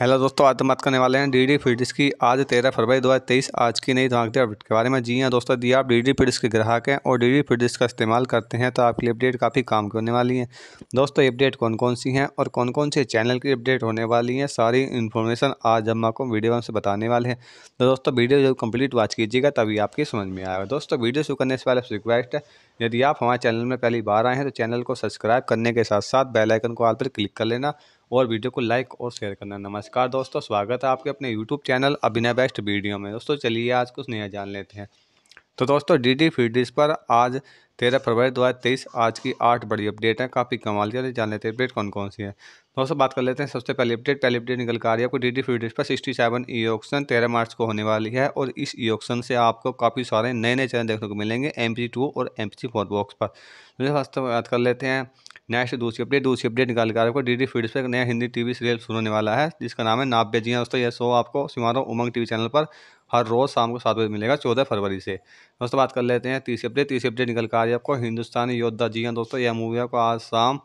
hello दोस्तों आज हम बात करने वाले हैं डी डी की आज तेरह फरवरी 2023 आज की नई धमाकेदार अपडेट के बारे में जी हाँ दोस्तों यदि आप डी डी के ग्राहक हैं और डी डी का इस्तेमाल करते हैं तो आपकी अपडेट काफ़ी काम करने वाली है दोस्तों ये अपडेट कौन कौन सी हैं और कौन कौन से चैनल की अपडेट होने वाली हैं सारी इन्फॉर्मेशन आज हम आपको वीडियो में से बताने वाले हैं तो दोस्तों वीडियो जब कम्प्लीट वॉच कीजिएगा तभी आपकी समझ में आएगा दोस्तों वीडियो शुरू करने से पहले रिक्वेस्ट है यदि आप हमारे चैनल में पहली बार आए हैं तो चैनल को सब्सक्राइब करने के साथ साथ बेलाइकन को आल पर क्लिक कर लेना और वीडियो को लाइक और शेयर करना नमस्कार दोस्तों स्वागत है आपके अपने YouTube channel Abhinay best video में दोस्तों चलिए आज कुछ नया जान लेते हैं तो दोस्तों डी डी फीडिस पर आज तेरह फरवरी दो हज़ार तेईस आज की आठ बड़ी अपडेट है काफ़ी कमाल की जान लेते हैं अपडेट कौन कौन सी है दोस्तों बात कर लेते हैं सबसे पहले अपडेट पहले अपडेट निकल कर आ रही है आपको डी डी फीडिस पर सिक्सटी सेवन ई ऑक्शन तेरह मार्च को होने वाली है और इस ई ऑक्शन से आपको काफ़ी सारे नए नए चैनल देखने को मिलेंगे एम पी टू और M P C four box पर तो दोस्तों बात कर लेते हैं नेक्स्ट दूसरी अपडेट दूसरी अपडेट निकाल कर आपको डी डी फीड्स पर नया हिंदी टी वी सीरियल शुरू होने वाला है जिसका नाम है नाप जी दोस्तों यह शो आपको सिमारो उमंग टीवी चैनल पर हर रोज़ शाम को सात बजे मिलेगा चौदह फरवरी से दोस्तों बात कर लेते हैं तीसरी अपडेट तीसरी अपडेट निकल कर आ रही है आपको हिंदुस्तानी योद्धा जी दोस्तों यह मूवी आपको आज शाम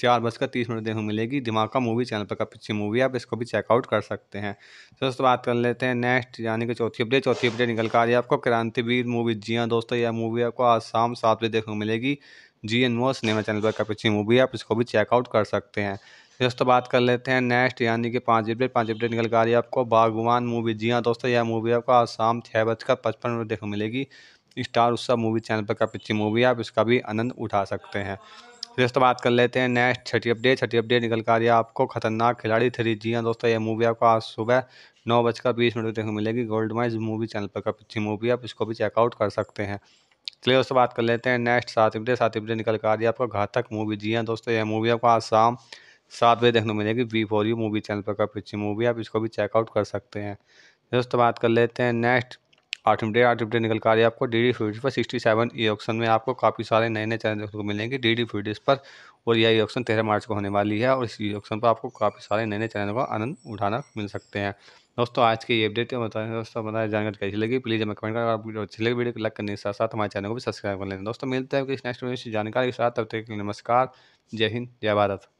चार बजकर तीस मिनट देखने को मिलेगी का मूवी चैनल पर का पिछली मूवी है आप इसको भी चेकआउट कर सकते हैं तो दोस्तों बात कर लेते हैं नेक्स्ट यानी कि चौथी अपडेट चौथी अपडेट निकल कर आ रही है आपको क्रांतिवीर मूवी जी हाँ दोस्तों यह मूवी आपको आज शाम सात बजे देखने को मिलेगी जी एन एनमोस सिनेमा चैनल पर काफ़ी अच्छी मूवी है आप इसको भी चेकआउट कर सकते हैं दोस्तों बात कर लेते हैं नेक्स्ट यानी कि पाँच अपडेट पाँच अपडेट निकल कर आ रही है आपको बागवान मूवी जी हाँ दोस्तों यह मूवी आपको आज शाम छः बजकर पचपन मिनट देखने मिलेगी स्टार उत्सव मूवी चैनल पर काफ़ी अच्छी मूवी है आप इसका भी आनंद उठा सकते हैं दोस्तों बात कर लेते हैं नेक्स्ट छठी अपडेट छठी अपडेट निकल कर आ रही है आपको खतरनाक खिलाड़ी थ्री जी हाँ दोस्तों यह मूवी आपको आज सुबह नौ बजकर बीस मिनट देखने मिलेगी गोल्ड माइज मूवी चैनल पर काफ़ी अच्छी मूवी है आप इसको भी चेकआउट कर सकते हैं चलिए दोस्तों बात कर लेते हैं नेक्स्ट सात सातिबडे निकल कर आ रही है आपको घातक मूवी जी हाँ दोस्तों यह मूवी आपको आज शाम सात बजे देखने को मिलेगी B for you movie channel पर काफ़ी अच्छी मूवी आप इसको भी चेकआउट कर सकते हैं दोस्तों बात कर लेते हैं नेक्स्ट आठ डे आठ डे निकल कर आ रही है आपको डी डी फिफ्टी पर सिक्सटी सेवन ई ऑप्शन में आपको काफ़ी सारे नए नए चैनल देखने को मिलेंगे डी डी फ्यूचर्स पर और यह ई e ऑप्शन तेरह मार्च को होने वाली है और इस ई e ऑप्शन पर आपको काफ़ी सारे नए नए चैनल का आनंद उठाना मिल सकते हैं दोस्तों आज की ये अपडेट बताएं दोस्तों बताए जानकारी कैसी लगी प्लीज़ हमें कमेंट करें वीडियो अच्छी लगी वीडियो को लाइक करने के साथ साथ हमारे चैनल को भी सब्सक्राइब कर लेते हैं दोस्तों मिलते हैं इस नेक्स्ट वीडियो से जानकारी के साथ तब तक के लिए नमस्कार जय हिंद जय भारत